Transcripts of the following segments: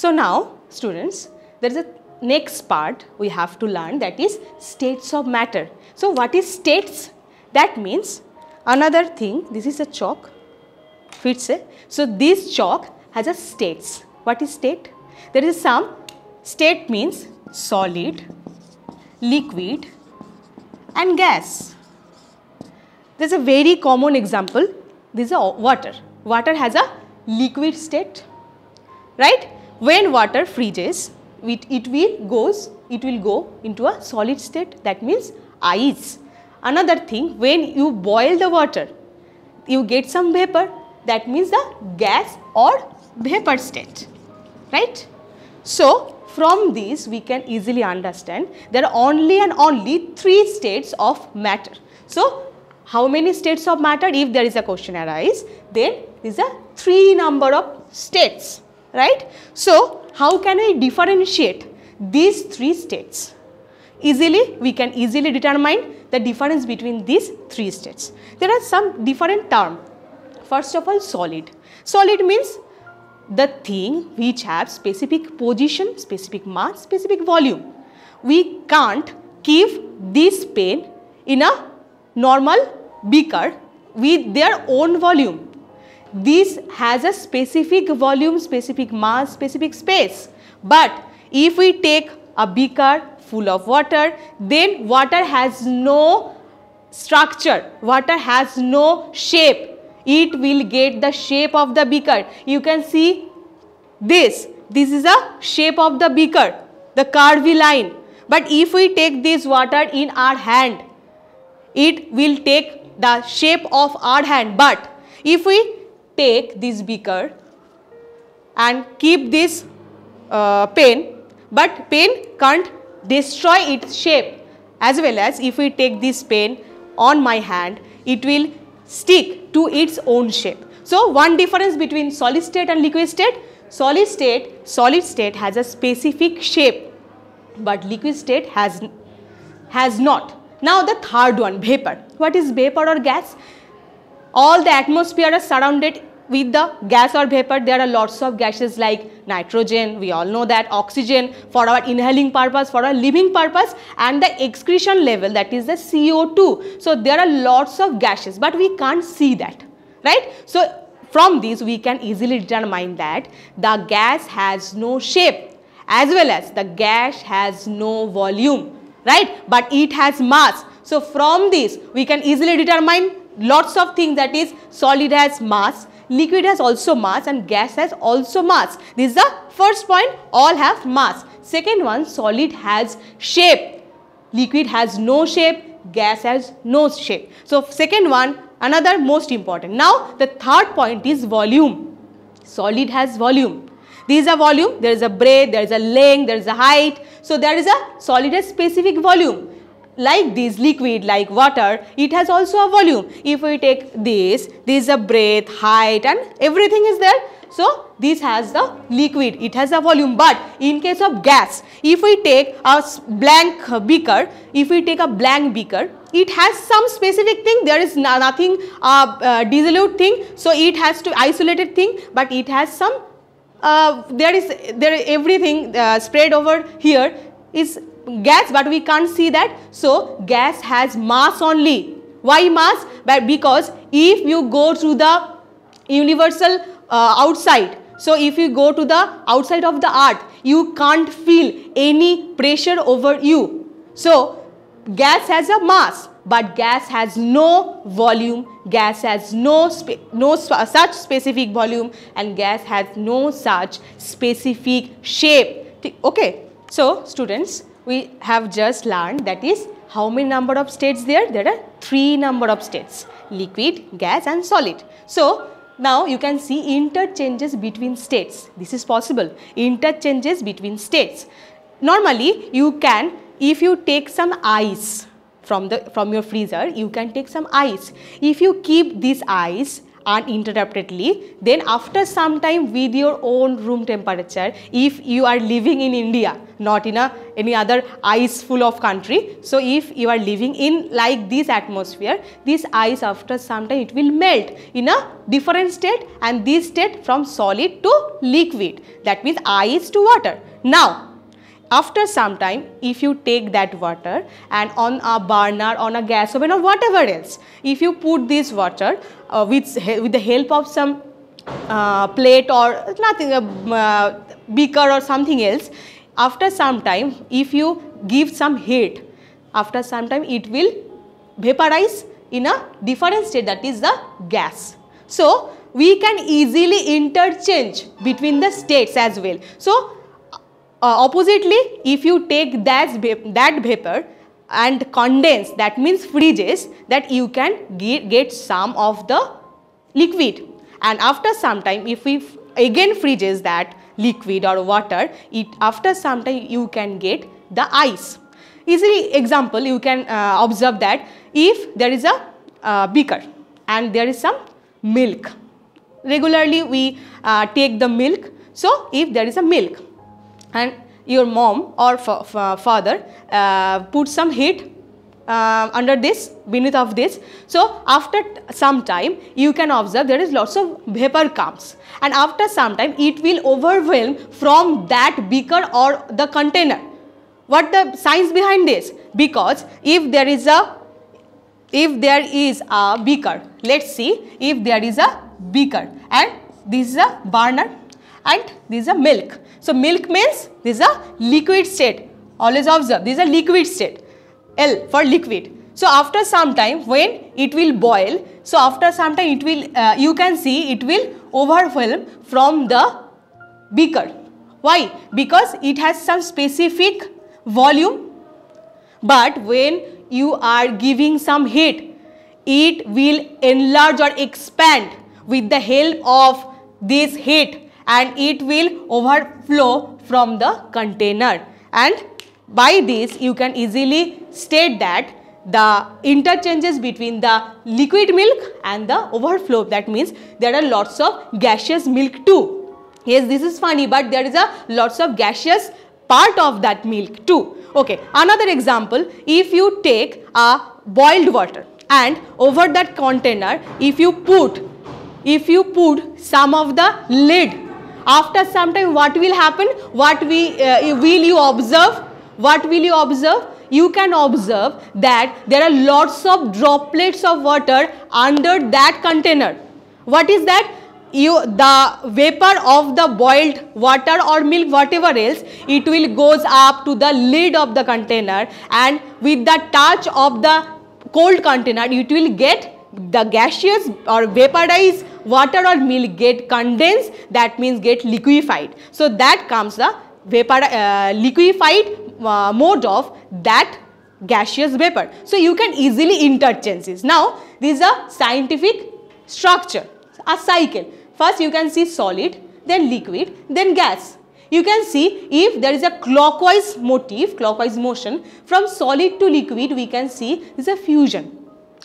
So now students, there is a next part we have to learn that is states of matter. So what is states? That means another thing, this is a chalk, fits so this chalk has a states. What is state? There is some, state means solid, liquid and gas. There is a very common example, this is water. Water has a liquid state, right? When water freezes, it, it will goes, it will go into a solid state that means ice. Another thing, when you boil the water, you get some vapor that means the gas or vapor state, right? So, from this we can easily understand there are only and only three states of matter. So, how many states of matter if there is a question arise then is a three number of states right? So how can we differentiate these three states? Easily, we can easily determine the difference between these three states. There are some different terms. First of all, solid. Solid means the thing which have specific position, specific mass, specific volume. We can't keep this pen in a normal beaker with their own volume this has a specific volume, specific mass, specific space. But if we take a beaker full of water, then water has no structure, water has no shape. It will get the shape of the beaker. You can see this. This is a shape of the beaker, the line. But if we take this water in our hand, it will take the shape of our hand. But if we take this beaker and keep this uh, pen but pen can't destroy its shape as well as if we take this pen on my hand it will stick to its own shape. So one difference between solid state and liquid state solid state solid state has a specific shape but liquid state has has not. Now the third one vapor. What is vapor or gas? All the atmosphere is surrounded with the gas or vapor there are lots of gases like nitrogen we all know that oxygen for our inhaling purpose for our living purpose and the excretion level that is the CO2 so there are lots of gases but we can't see that right so from these we can easily determine that the gas has no shape as well as the gas has no volume right but it has mass so from this we can easily determine lots of things that is solid has mass Liquid has also mass and gas has also mass. This is the first point. All have mass. Second one, solid has shape. Liquid has no shape. Gas has no shape. So, second one, another most important. Now, the third point is volume. Solid has volume. These are volume. There is a breadth, there is a length, there is a height. So, there is a solid has specific volume like this liquid like water it has also a volume if we take this this is a breadth, height and everything is there so this has the liquid it has a volume but in case of gas if we take a blank beaker if we take a blank beaker it has some specific thing there is nothing uh, uh, dissolute thing so it has to isolated thing but it has some uh, there is there everything uh, spread over here is gas but we can't see that. So gas has mass only. Why mass? But because if you go to the universal uh, outside, so if you go to the outside of the earth, you can't feel any pressure over you. So gas has a mass but gas has no volume, gas has no, no uh, such specific volume and gas has no such specific shape. Okay, so students, we have just learned that is how many number of states there? There are three number of states, liquid, gas and solid. So now you can see interchanges between states. This is possible, interchanges between states. Normally you can, if you take some ice from, the, from your freezer, you can take some ice. If you keep this ice uninterruptedly. Then after some time with your own room temperature, if you are living in India, not in a, any other ice full of country. So if you are living in like this atmosphere, this ice after some time it will melt in a different state and this state from solid to liquid. That means ice to water. Now after some time, if you take that water and on a burner, on a gas oven or whatever else, if you put this water uh, with, with the help of some uh, plate or nothing, uh, uh, beaker or something else, after some time, if you give some heat, after some time it will vaporize in a different state that is the gas. So, we can easily interchange between the states as well. So, uh, oppositely, if you take that, that vapor and condense, that means freezes, that you can get, get some of the liquid. And after some time, if we again freezes that liquid or water, it after some time you can get the ice. Easily example, you can uh, observe that if there is a uh, beaker and there is some milk. Regularly we uh, take the milk. So, if there is a milk and your mom or father uh, put some heat uh, under this beneath of this so after some time you can observe there is lots of vapor comes and after some time it will overwhelm from that beaker or the container what the science behind this because if there is a if there is a beaker let's see if there is a beaker and this is a burner and this is a milk. So milk means this is a liquid state. Always observe this is a liquid state. L for liquid. So after some time when it will boil, so after some time it will, uh, you can see it will overwhelm from the beaker. Why? Because it has some specific volume but when you are giving some heat, it will enlarge or expand with the help of this heat and it will overflow from the container and by this you can easily state that the interchanges between the liquid milk and the overflow that means there are lots of gaseous milk too yes this is funny but there is a lots of gaseous part of that milk too okay another example if you take a boiled water and over that container if you put if you put some of the lead after some time what will happen what we uh, will you observe what will you observe you can observe that there are lots of droplets of water under that container what is that you the vapor of the boiled water or milk whatever else it will goes up to the lid of the container and with the touch of the cold container it will get the gaseous or vaporized water or milk get condensed that means get liquefied. So that comes the vapor uh, liquefied uh, mode of that gaseous vapor. So you can easily interchange this. Now this is a scientific structure, a cycle. First you can see solid, then liquid, then gas. You can see if there is a clockwise motif, clockwise motion from solid to liquid we can see is a fusion.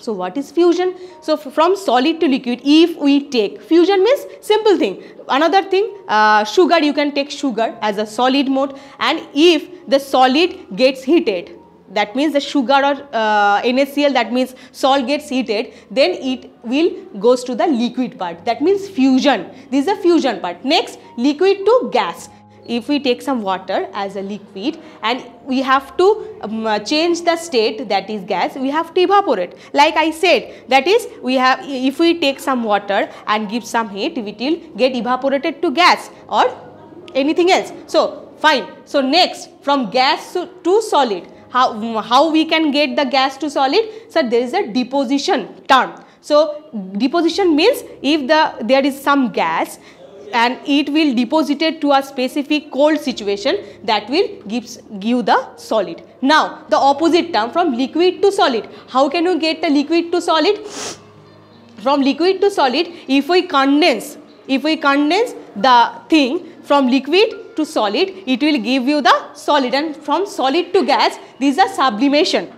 So what is fusion? So from solid to liquid if we take fusion means simple thing. Another thing uh, sugar you can take sugar as a solid mode and if the solid gets heated that means the sugar or uh, NaCl that means salt gets heated then it will goes to the liquid part that means fusion this is the fusion part next liquid to gas if we take some water as a liquid and we have to um, uh, change the state that is gas we have to evaporate like I said that is we have if we take some water and give some heat it will get evaporated to gas or anything else so fine so next from gas to, to solid how, um, how we can get the gas to solid so there is a deposition term so deposition means if the there is some gas and it will deposited to a specific cold situation that will gives, give the solid. Now the opposite term from liquid to solid. How can you get the liquid to solid? From liquid to solid if we condense if we condense the thing from liquid to solid it will give you the solid and from solid to gas these are sublimation.